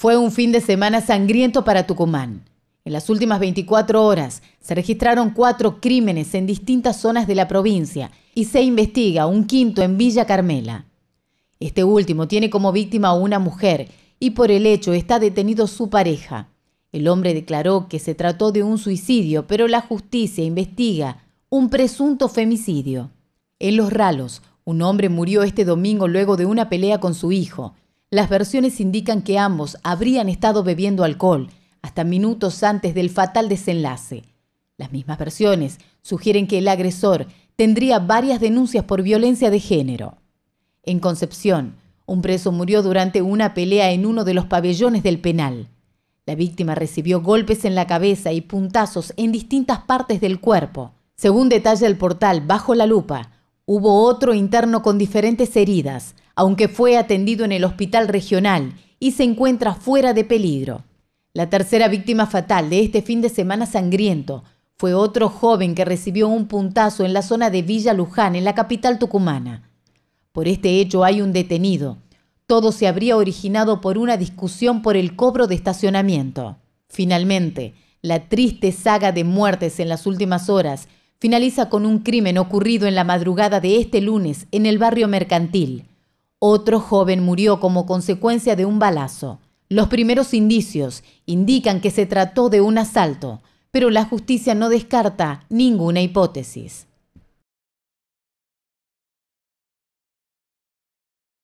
Fue un fin de semana sangriento para Tucumán. En las últimas 24 horas se registraron cuatro crímenes en distintas zonas de la provincia y se investiga un quinto en Villa Carmela. Este último tiene como víctima a una mujer y por el hecho está detenido su pareja. El hombre declaró que se trató de un suicidio, pero la justicia investiga un presunto femicidio. En Los Ralos, un hombre murió este domingo luego de una pelea con su hijo. Las versiones indican que ambos habrían estado bebiendo alcohol hasta minutos antes del fatal desenlace. Las mismas versiones sugieren que el agresor tendría varias denuncias por violencia de género. En Concepción, un preso murió durante una pelea en uno de los pabellones del penal. La víctima recibió golpes en la cabeza y puntazos en distintas partes del cuerpo. Según detalla el portal Bajo la Lupa, Hubo otro interno con diferentes heridas, aunque fue atendido en el hospital regional y se encuentra fuera de peligro. La tercera víctima fatal de este fin de semana sangriento fue otro joven que recibió un puntazo en la zona de Villa Luján, en la capital tucumana. Por este hecho hay un detenido. Todo se habría originado por una discusión por el cobro de estacionamiento. Finalmente, la triste saga de muertes en las últimas horas finaliza con un crimen ocurrido en la madrugada de este lunes en el barrio mercantil. Otro joven murió como consecuencia de un balazo. Los primeros indicios indican que se trató de un asalto, pero la justicia no descarta ninguna hipótesis.